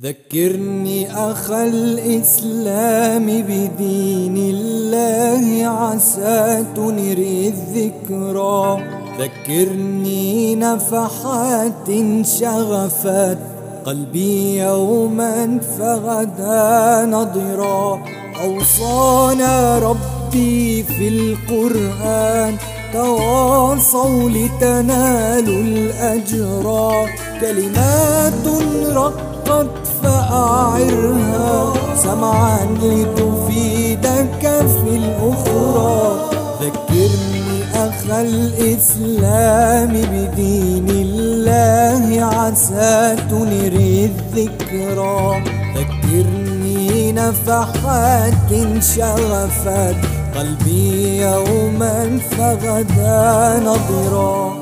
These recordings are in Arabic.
ذكرني أخا الإسلام بدين الله عسى تنري الذكرى ذكرني نفحات شغفت قلبي يوما فغدا نضرا أوصانا ربي في القرآن تواصوا لتنالوا الأجرا كلمات رقم قد فأعرها سمعا لتفيدك في الأخرى ذكرني أخا الإسلام بدين الله عسى تنري الذكرى ذكرني نفحات شغفت قلبي يوما فغدا نظرا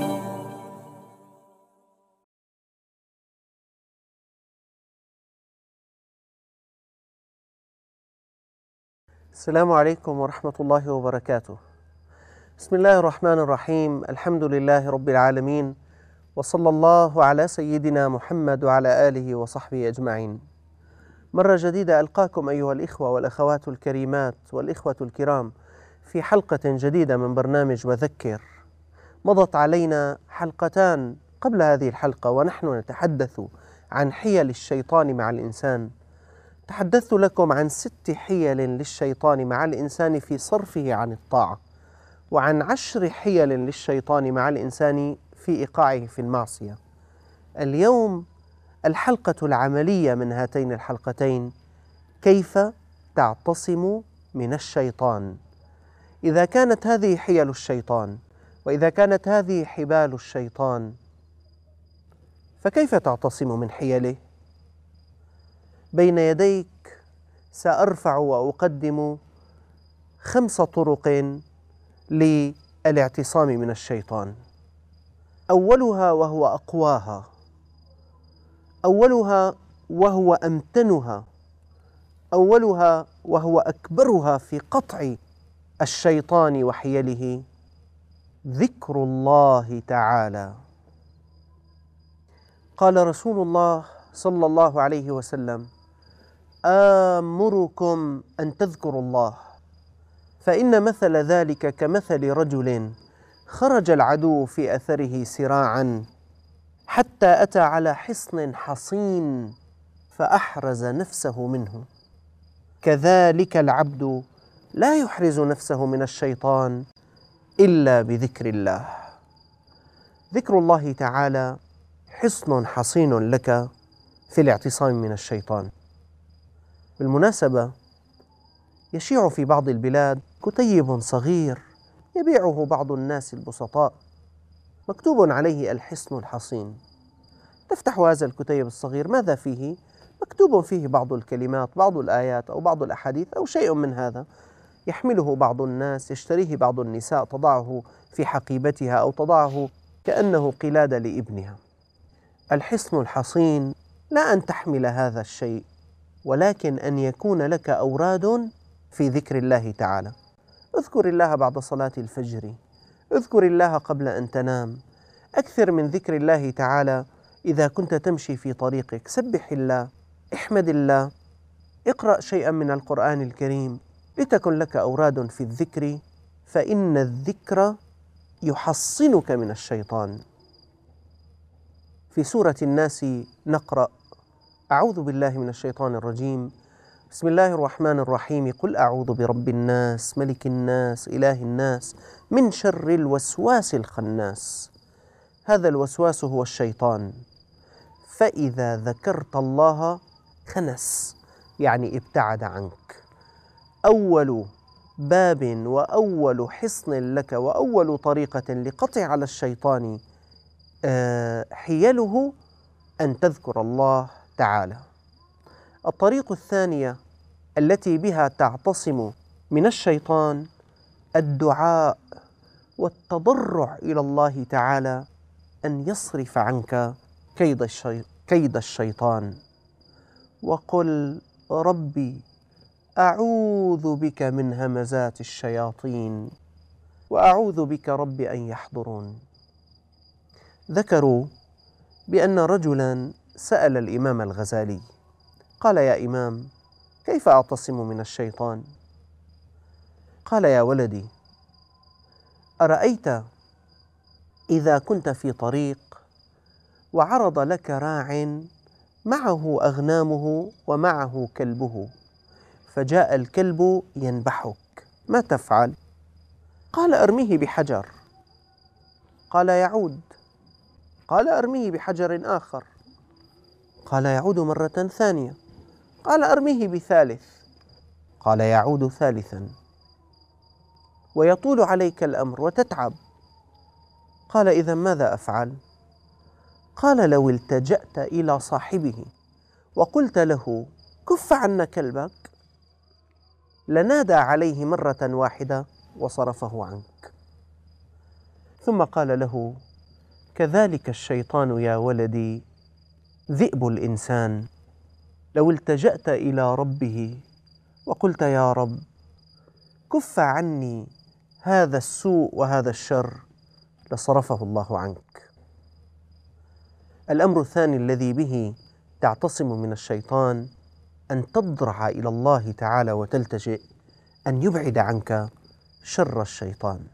السلام عليكم ورحمة الله وبركاته. بسم الله الرحمن الرحيم، الحمد لله رب العالمين، وصلى الله على سيدنا محمد وعلى آله وصحبه أجمعين. مرة جديدة ألقاكم أيها الإخوة والأخوات الكريمات والإخوة الكرام في حلقة جديدة من برنامج وذكر. مضت علينا حلقتان قبل هذه الحلقة ونحن نتحدث عن حيل الشيطان مع الإنسان. تحدثت لكم عن ست حيل للشيطان مع الإنسان في صرفه عن الطاعة وعن عشر حيل للشيطان مع الإنسان في إيقاعه في المعصية اليوم الحلقة العملية من هاتين الحلقتين كيف تعتصم من الشيطان إذا كانت هذه حيل الشيطان وإذا كانت هذه حبال الشيطان فكيف تعتصم من حيله بين يديك سأرفع وأقدم خمس طرق للاعتصام من الشيطان أولها وهو أقواها أولها وهو أمتنها أولها وهو أكبرها في قطع الشيطان وحيله ذكر الله تعالى قال رسول الله صلى الله عليه وسلم آمركم أن تذكروا الله فإن مثل ذلك كمثل رجل خرج العدو في أثره سراعا حتى أتى على حصن حصين فأحرز نفسه منه كذلك العبد لا يحرز نفسه من الشيطان إلا بذكر الله ذكر الله تعالى حصن حصين لك في الاعتصام من الشيطان بالمناسبة يشيع في بعض البلاد كتيب صغير يبيعه بعض الناس البسطاء مكتوب عليه الحصن الحصين تفتح هذا الكتيب الصغير ماذا فيه؟ مكتوب فيه بعض الكلمات بعض الآيات أو بعض الأحاديث أو شيء من هذا يحمله بعض الناس يشتريه بعض النساء تضعه في حقيبتها أو تضعه كأنه قلادة لابنها الحصن الحصين لا أن تحمل هذا الشيء ولكن أن يكون لك أوراد في ذكر الله تعالى اذكر الله بعد صلاة الفجر اذكر الله قبل أن تنام أكثر من ذكر الله تعالى إذا كنت تمشي في طريقك سبح الله احمد الله اقرأ شيئا من القرآن الكريم لتكن لك أوراد في الذكر فإن الذكر يحصنك من الشيطان في سورة الناس نقرأ أعوذ بالله من الشيطان الرجيم بسم الله الرحمن الرحيم قل أعوذ برب الناس ملك الناس إله الناس من شر الوسواس الخناس هذا الوسواس هو الشيطان فإذا ذكرت الله خنس يعني ابتعد عنك أول باب وأول حصن لك وأول طريقة لقطع على الشيطان آه، حيله أن تذكر الله تعالى الطريق الثانيه التي بها تعتصم من الشيطان الدعاء والتضرع الى الله تعالى ان يصرف عنك كيد, الشي... كيد الشيطان وقل ربي اعوذ بك من همزات الشياطين واعوذ بك رب ان يحضرون ذكروا بان رجلا سأل الإمام الغزالي قال يا إمام كيف أعتصم من الشيطان؟ قال يا ولدي أرأيت إذا كنت في طريق وعرض لك راعٍ معه أغنامه ومعه كلبه فجاء الكلب ينبحك ما تفعل؟ قال أرميه بحجر قال يعود قال أرميه بحجر آخر قال يعود مرة ثانية قال أرميه بثالث قال يعود ثالثا ويطول عليك الأمر وتتعب قال إذا ماذا أفعل؟ قال لو التجأت إلى صاحبه وقلت له كف عنا كلبك لنادى عليه مرة واحدة وصرفه عنك ثم قال له كذلك الشيطان يا ولدي ذئب الإنسان لو التجأت إلى ربه وقلت يا رب كف عني هذا السوء وهذا الشر لصرفه الله عنك الأمر الثاني الذي به تعتصم من الشيطان أن تضرع إلى الله تعالى وتلتجئ أن يبعد عنك شر الشيطان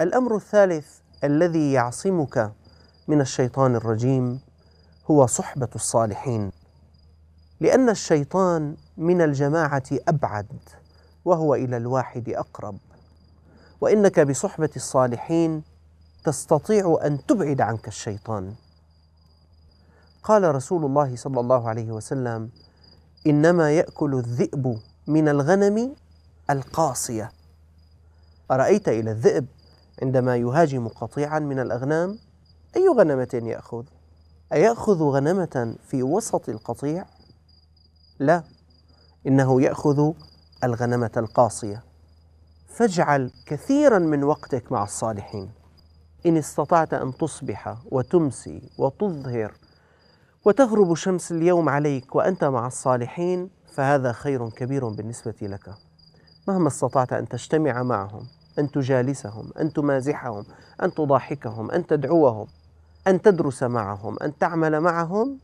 الأمر الثالث الذي يعصمك من الشيطان الرجيم هو صحبة الصالحين لأن الشيطان من الجماعة أبعد وهو إلى الواحد أقرب وإنك بصحبة الصالحين تستطيع أن تبعد عنك الشيطان قال رسول الله صلى الله عليه وسلم إنما يأكل الذئب من الغنم القاصية أرأيت إلى الذئب عندما يهاجم قطيعا من الأغنام أي غنمة يأخذ؟ أيأخذ غنمة في وسط القطيع؟ لا، إنه يأخذ الغنمة القاصية. فاجعل كثيرا من وقتك مع الصالحين. إن استطعت أن تصبح وتمسي وتظهر وتغرب شمس اليوم عليك وأنت مع الصالحين فهذا خير كبير بالنسبة لك. مهما استطعت أن تجتمع معهم، أن تجالسهم، أن تمازحهم، أن تضاحكهم، أن تدعوهم، أن تدرس معهم أن تعمل معهم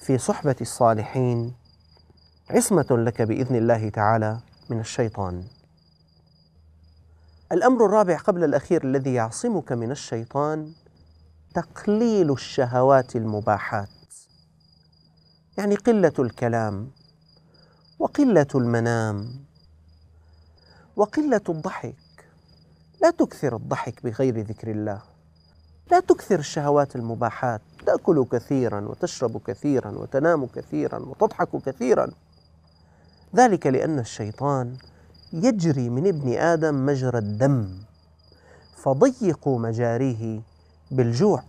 في صحبة الصالحين عصمة لك بإذن الله تعالى من الشيطان الأمر الرابع قبل الأخير الذي يعصمك من الشيطان تقليل الشهوات المباحات يعني قلة الكلام وقلة المنام وقلة الضحك لا تكثر الضحك بغير ذكر الله لا تكثر الشهوات المباحات تأكل كثيرا وتشرب كثيرا وتنام كثيرا وتضحك كثيرا ذلك لأن الشيطان يجري من ابن آدم مجرى الدم فضيقوا مجاريه بالجوع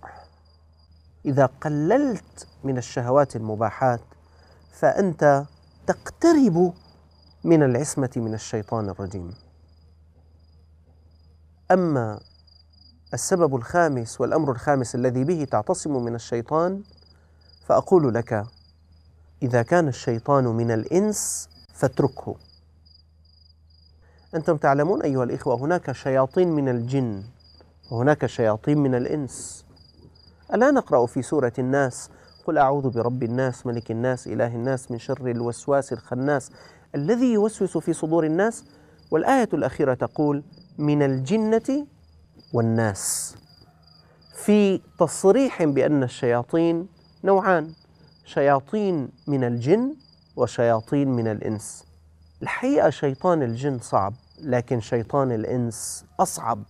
إذا قللت من الشهوات المباحات فأنت تقترب من العصمة من الشيطان الرجيم أما السبب الخامس والأمر الخامس الذي به تعتصم من الشيطان فأقول لك إذا كان الشيطان من الإنس فاتركه أنتم تعلمون أيها الإخوة هناك شياطين من الجن وهناك شياطين من الإنس ألا نقرأ في سورة الناس قل أعوذ برب الناس ملك الناس إله الناس من شر الوسواس الخناس الذي يوسوس في صدور الناس والآية الأخيرة تقول من الجنة والناس في تصريح بأن الشياطين نوعان شياطين من الجن وشياطين من الإنس الحقيقة شيطان الجن صعب لكن شيطان الإنس أصعب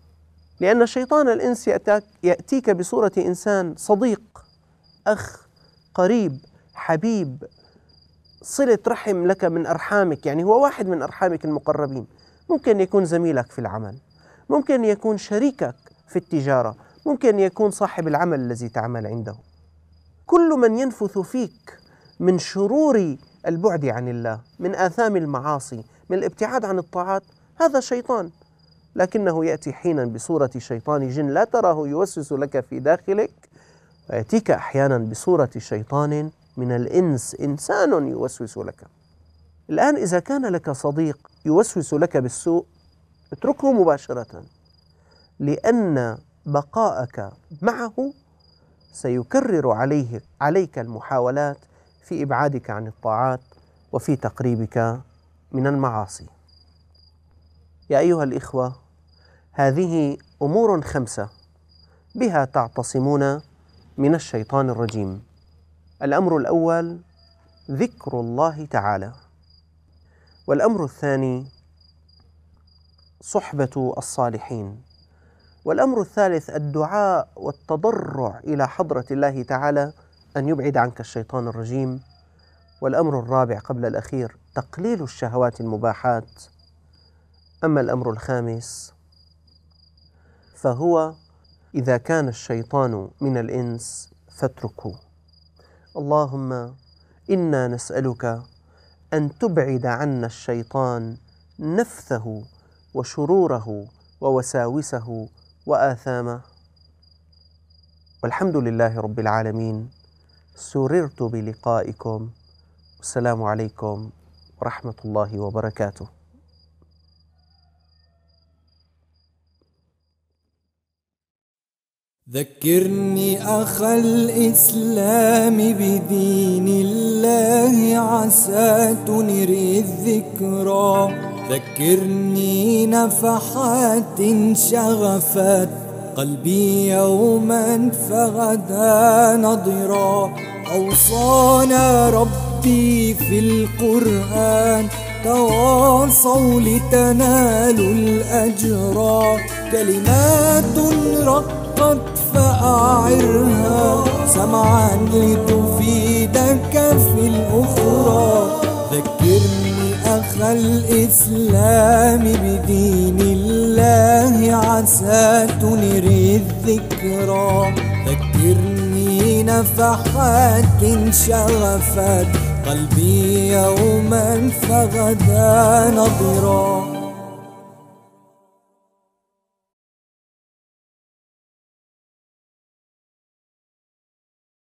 لأن شيطان الإنس يأتيك, يأتيك بصورة إنسان صديق أخ قريب حبيب صلة رحم لك من أرحامك يعني هو واحد من أرحامك المقربين ممكن يكون زميلك في العمل ممكن يكون شريكك في التجارة ممكن يكون صاحب العمل الذي تعمل عنده كل من ينفث فيك من شرور البعد عن الله من آثام المعاصي من الابتعاد عن الطاعات هذا شيطان لكنه يأتي حينا بصورة شيطان جن لا تراه يوسوس لك في داخلك ويأتيك أحيانا بصورة شيطان من الإنس إنسان يوسوس لك الآن إذا كان لك صديق يوسوس لك بالسوء اتركه مباشرة لأن بقاءك معه سيكرر عليه عليك المحاولات في إبعادك عن الطاعات وفي تقريبك من المعاصي. يا أيها الإخوة، هذه أمور خمسة بها تعتصمون من الشيطان الرجيم. الأمر الأول ذكر الله تعالى، والأمر الثاني صحبة الصالحين والأمر الثالث الدعاء والتضرع إلى حضرة الله تعالى أن يبعد عنك الشيطان الرجيم والأمر الرابع قبل الأخير تقليل الشهوات المباحات أما الأمر الخامس فهو إذا كان الشيطان من الإنس فاتركه اللهم إنا نسألك أن تبعد عنا الشيطان نفثه وشروره ووساوسه واثامه والحمد لله رب العالمين سررت بلقائكم والسلام عليكم ورحمه الله وبركاته ذكرني أخا الإسلام بدين الله عسى تنري الذكرى ذكرني نفحات شغفت قلبي يوما فغدا نضرا أوصانا ربي في القرآن تواصوا لتنالوا الأجرا كلمات رقت فأعرها سمعا لتفيدك في الأخرى ذكرني أخ الإسلام بدين الله عسى تنري الذكرى ذكرني نفحات شغفت قلبي يوما فغدا نظرا